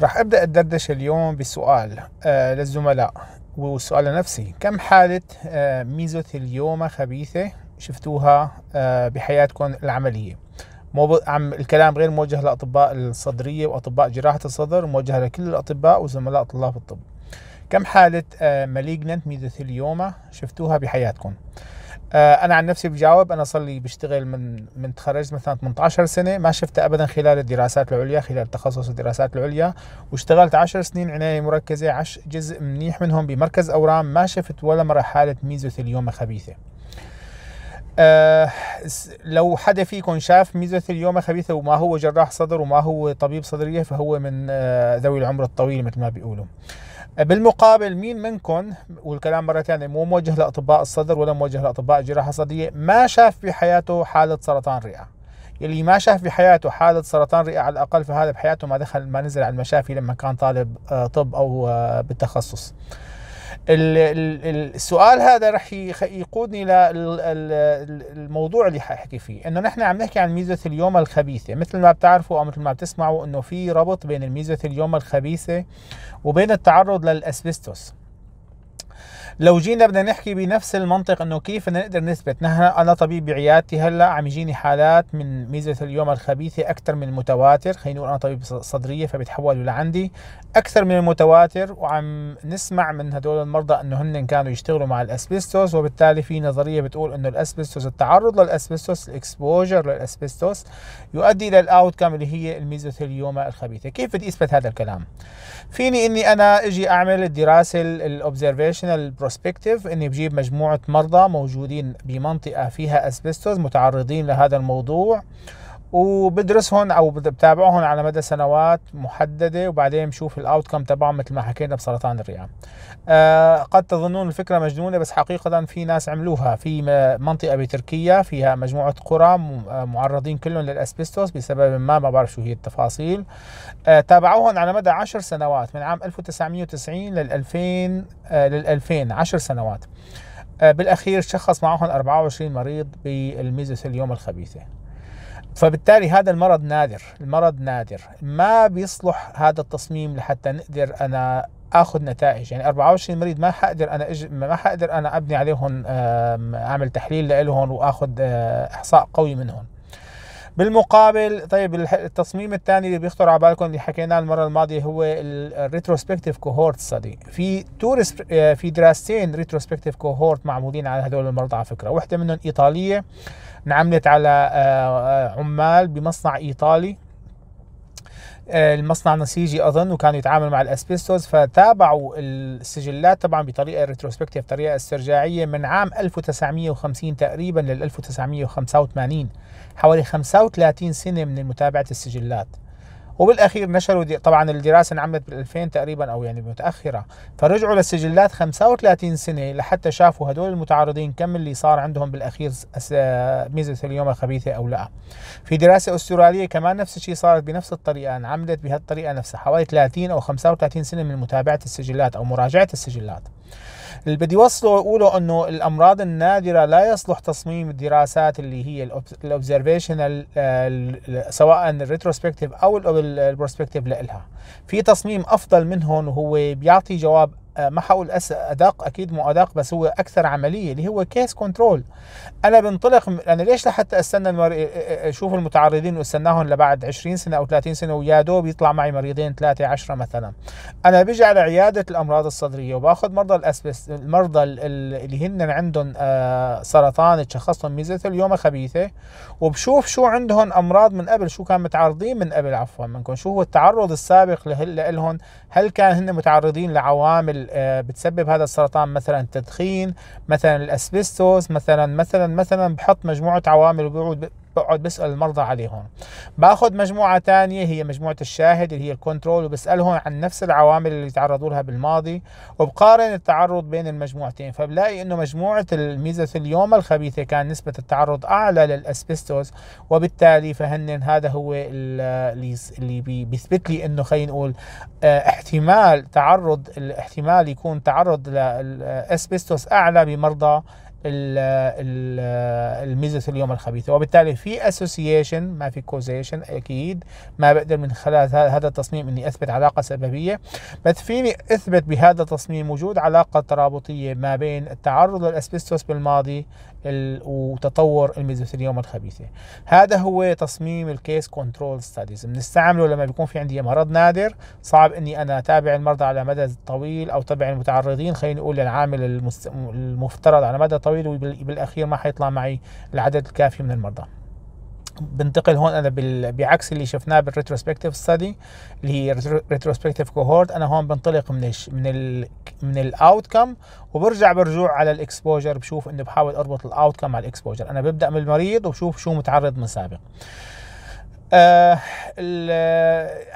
راح ابدا الدردشه اليوم بسؤال آه للزملاء والسؤال لنفسي كم حاله آه ميزوثيليوما خبيثه شفتوها آه بحياتكم العمليه مو عم الكلام غير موجه لاطباء الصدريه واطباء جراحه الصدر موجه لكل الاطباء وزملاء طلاب الطب كم حاله آه، ماليجننت ميزوثيليوما شفتوها بحياتكم آه، انا عن نفسي بجاوب انا صار لي بشتغل من من تخرجت مثلا 18 سنه ما شفته ابدا خلال الدراسات العليا خلال تخصص الدراسات العليا واشتغلت 10 سنين عنايه مركزه عش جزء منيح منهم بمركز اورام ما شفت ولا مره حاله ميزوثيليوما خبيثه أه لو حدا فيكم شاف ميزة خبيثة وما هو جراح صدر وما هو طبيب صدرية فهو من آه، ذوي العمر الطويل مثل ما بيقولوا بالمقابل مين منكم والكلام مرة ثانية مو موجه لأطباء الصدر ولا موجه لأطباء الجراحة الصدرية ما شاف بحياته حالة سرطان رئة اللي ما شاف بحياته حالة سرطان رئة على الأقل فهذا بحياته ما دخل ما نزل على المشافي لما كان طالب آه، طب أو آه، بالتخصص السؤال هذا رح يقودني الى الموضوع اللي حاحكي فيه انه نحن عم نحكي عن ميزه اليوم الخبيثه مثل ما بتعرفوا او مثل ما بتسمعوا انه في ربط بين ميزه اليوم الخبيثه وبين التعرض للاسبستوس لو جينا بدنا نحكي بنفس المنطق انه كيف بدنا نقدر نثبت نحن انا طبيب بعيادتي هلا عم يجيني حالات من ميزه اليوم الخبيثه اكثر من المتواتر خلينا نقول انا طبيب صدريه فبيتحولوا لعندي اكثر من المتواتر وعم نسمع من هدول المرضى انه هن كانوا يشتغلوا مع الاسبستوس وبالتالي في نظريه بتقول انه الاسبستوس التعرض للاسبستوس الاكسبوجر للاسبستوس يؤدي الى الاوت كام اللي هي الميزوثيليوما الخبيثه كيف بدي اثبت هذا الكلام فيني اني انا اجي اعمل الدراسه الاوبزرفيشنال بروسبكتيف اني بجيب مجموعه مرضى موجودين بمنطقه فيها اسبستوس متعرضين لهذا الموضوع وبدرسهم او بتابعهم على مدى سنوات محدده وبعدين بشوف الاوتكم تبعهم مثل ما حكينا بسرطان الرئه. آه قد تظنون الفكره مجنونه بس حقيقه في ناس عملوها في منطقه بتركيا فيها مجموعه قرى آه، معرضين كلهم للاسبستوس بسبب ما ما بعرف شو هي التفاصيل. آه تابعوهم على مدى 10 سنوات من عام 1990 لل 2000 آه، لل 2000 10 سنوات. آه بالاخير شخص معهم 24 مريض بالميزوثيليوم الخبيثه. فبالتالي هذا المرض نادر المرض نادر ما بيصلح هذا التصميم لحتى نقدر انا اخذ نتائج يعني 24 مريض ما حقدر انا أج... ما حقدر انا ابني عليهم اعمل تحليل لهم واخذ آه، احصاء قوي منهم بالمقابل طيب التصميم الثاني اللي بيخطر على بالكم اللي حكيناه المره الماضيه هو الريتروسبكتيف كوهورت ستدي في تو آه، في دراستين ريتروسبكتيف كوهورت معمولين على هذول المرضى على فكره وحده منهم ايطاليه انعملت على آه، آه، عمال بمصنع ايطالي المصنع نسيجي اظن وكانوا يتعامل مع الاسبستوس فتابعوا السجلات طبعا بطريقه ريتروسبكتيف طريقه استرجاعيه من عام 1950 تقريبا لل 1985 حوالي 35 سنه من متابعه السجلات وبالاخير نشروا دي طبعا الدراسه انعملت بال 2000 تقريبا او يعني متاخره فرجعوا للسجلات 35 سنه لحتى شافوا هدول المتعارضين كم اللي صار عندهم بالاخير ميزه اليوم الخبيثه او لا في دراسه استراليه كمان نفس الشيء صارت بنفس الطريقه انعملت بهالطريقه نفسها حوالي 30 او 35 سنه من متابعه السجلات او مراجعه السجلات اللي بدي وصله واقوله انه الامراض النادره لا يصلح تصميم الدراسات اللي هي الاوبزرفيشنال آه، سواء الريتروسبكتيف او البروسبكتيف لها في تصميم افضل منهم وهو بيعطي جواب آه، ما حقول ادق اكيد مو ادق بس هو اكثر عمليه اللي هو كيس كنترول انا بنطلق انا ليش لحتى استنى المري... آه، آه، اشوف المتعرضين واستناهم لبعد 20 سنه او 30 سنه ويا دوب يطلع معي مريضين ثلاثه 10 مثلا انا بيجي على عياده الامراض الصدريه وباخذ مرضى الاسبس المرضى اللي هن عندهم سرطان تشخصهم ميزوثيليوما خبيثه وبشوف شو عندهم امراض من قبل شو كان متعرضين من قبل عفوا منكم شو هو التعرض السابق لهم هل كان هن متعرضين لعوامل آه، بتسبب هذا السرطان مثلا التدخين مثلا الاسبستوس مثلا مثلا مثلا بحط مجموعه عوامل بقعد بسال المرضى عليهم باخذ مجموعه ثانيه هي مجموعه الشاهد اللي هي الكنترول وبسالهم عن نفس العوامل اللي تعرضوا لها بالماضي وبقارن التعرض بين المجموعتين فبلاقي انه مجموعه الميزوثيليوما الخبيثه كان نسبه التعرض اعلى للاسبستوس وبالتالي فهن هذا هو اللي اللي بيثبت لي انه خلينا نقول آه، احتمال تعرض الاحتمال يكون تعرض للاسبستوس آه، اعلى بمرضى الميزة اليوم الخبيثة وبالتالي في اسوسيشن ما في كوزيشن أكيد ما بقدر من خلال هذا التصميم أني أثبت علاقة سببية بس فيني أثبت بهذا التصميم وجود علاقة ترابطية ما بين التعرض للأسبستوس بالماضي وتطور الميزوثيليوم الخبيثة هذا هو تصميم الكيس كنترول ستاديز بنستعمله لما بيكون في عندي مرض نادر صعب اني انا اتابع المرضى على مدى طويل او تبع المتعرضين خلينا نقول للعامل المفترض على مدى طويل طويل وبالاخير ما حيطلع معي العدد الكافي من المرضى بنتقل هون انا بعكس اللي شفناه بالريتروسبكتيف ستدي اللي هي ريتروسبكتيف كوهورت انا هون بنطلق من الـ من الـ من الاوت كم وبرجع برجوع على الاكسبوجر بشوف انه بحاول اربط الاوت كم مع الاكسبوجر انا ببدا من المريض وبشوف شو متعرض من سابق آه،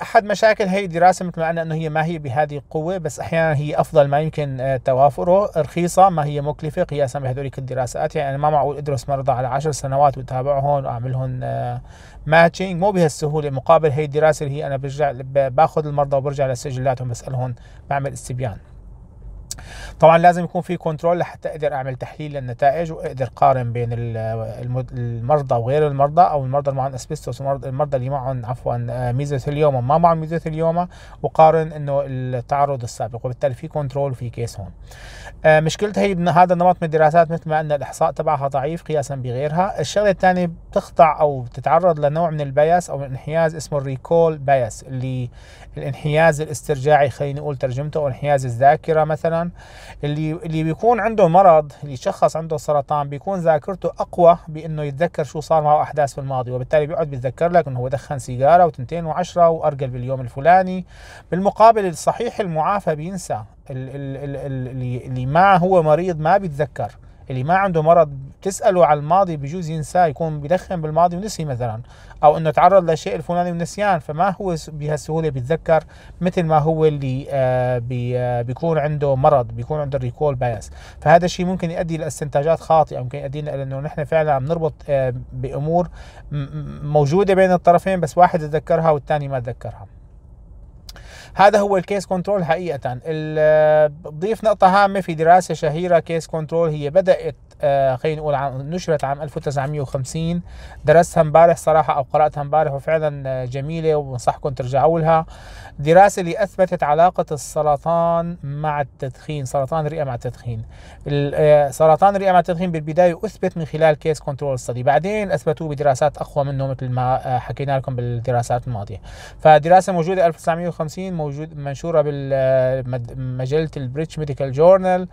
احد مشاكل هي الدراسه مثل ما قلنا انه هي ما هي بهذه القوه بس احيانا هي افضل ما يمكن آه، توافره رخيصه ما هي مكلفه قياسا بهذوليك الدراسات يعني انا ما معقول ادرس مرضى على عشر سنوات وتابعهم واعملهم ماتشنج آه، مو بهالسهوله مقابل هي الدراسه اللي هي انا برجع باخذ المرضى وبرجع لسجلاتهم بسالهم بعمل استبيان طبعا لازم يكون في كنترول لحتى اقدر اعمل تحليل للنتائج واقدر قارن بين المرضى وغير المرضى او المرضى اللي معهم اسبستوس والمرضى اللي معهم عفوا آه، ميزوثيليوما ما معهم ميزوثيليوما وقارن انه التعرض السابق وبالتالي في كنترول وفي كيس هون آه، مشكله هي هذا النمط من الدراسات مثل ما ان الاحصاء تبعها ضعيف قياسا بغيرها الشغله الثانيه بتخضع او بتتعرض لنوع من البياس او الانحياز اسمه الريكول باياس اللي الانحياز الاسترجاعي خلينا نقول ترجمته او انحياز الذاكره مثلا سرطان اللي اللي بيكون عنده مرض اللي يشخص عنده سرطان بيكون ذاكرته اقوى بانه يتذكر شو صار معه احداث في الماضي وبالتالي بيقعد بيتذكر لك انه هو دخن سيجاره وتنتين وعشره وارجل باليوم الفلاني بالمقابل الصحيح المعافى بينسى اللي, اللي ما هو مريض ما بيتذكر اللي ما عنده مرض تساله على الماضي بجوز ينساه يكون بدخن بالماضي ونسي مثلا او انه تعرض لشيء الفلاني ونسيان فما هو بهالسهوله بيتذكر مثل ما هو اللي آه، آه، بيكون عنده مرض بيكون عنده ريكول بايس فهذا الشيء ممكن يؤدي لاستنتاجات خاطئه ممكن يؤدي الى انه نحن فعلا عم نربط آه، بامور موجوده بين الطرفين بس واحد تذكرها والثاني ما تذكرها هذا هو الكيس كنترول حقيقة بضيف نقطة هامة في دراسة شهيرة كيس كنترول هي بدأت آه خلينا نقول نشرت عام 1950 درستها امبارح صراحه او قراتها امبارح وفعلا آه، جميله وبنصحكم ترجعوا لها دراسه اللي اثبتت علاقه السرطان مع التدخين سرطان الرئه مع التدخين آه، سرطان الرئه مع التدخين بالبدايه اثبت من خلال كيس كنترول ستدي بعدين اثبتوه بدراسات اقوى منه مثل ما آه، حكينا لكم بالدراسات الماضيه فدراسه موجوده 1950 موجود منشوره بالمجله البريتش ميديكال جورنال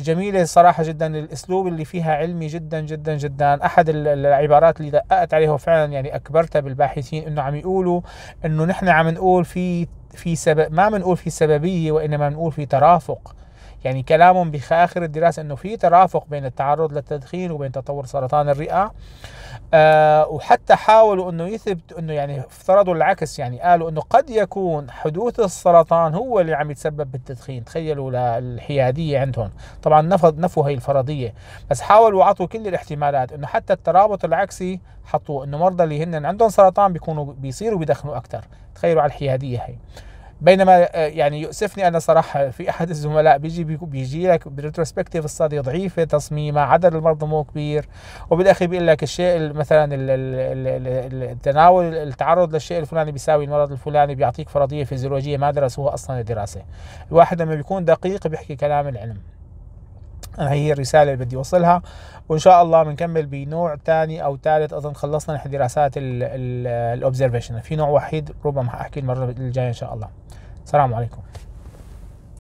جميله صراحه جدا الاسلوب الاسلوب اللي فيها علمي جدا جدا جدا احد العبارات اللي دققت عليها وفعلا يعني اكبرتها بالباحثين انه عم يقولوا انه نحن عم نقول في في سبب ما عم نقول في سببيه وانما بنقول في ترافق يعني كلامهم بآخر الدراسة أنه في ترافق بين التعرض للتدخين وبين تطور سرطان الرئة أه وحتى حاولوا أنه يثبت أنه يعني افترضوا العكس يعني قالوا أنه قد يكون حدوث السرطان هو اللي عم يتسبب بالتدخين تخيلوا الحيادية عندهم طبعا نفض نفوا هي الفرضية بس حاولوا عطوا كل الاحتمالات أنه حتى الترابط العكسي حطوه أنه مرضى اللي هن عندهم سرطان بيكونوا بيصيروا بيدخنوا أكثر تخيلوا على الحيادية هي بينما آه، يعني يؤسفني انا صراحه في احد الزملاء بيجي بيجي لك بريتروسبكتيف الصدى ضعيفه تصميمه عدد المرضى مو كبير وبالاخير بيقول لك الشيء مثلا التناول التعرض للشيء الفلاني بيساوي المرض الفلاني بيعطيك فرضيه فيزيولوجيه ما درسوها اصلا الدراسه الواحد لما بيكون دقيق بيحكي كلام العلم أنا هي الرسالة اللي بدي أوصلها وإن شاء الله بنكمل بنوع ثاني أو ثالث أظن خلصنا نحن دراسات الأوبزرفيشن في نوع وحيد ربما حأحكي المرة الجاية إن شاء الله السلام عليكم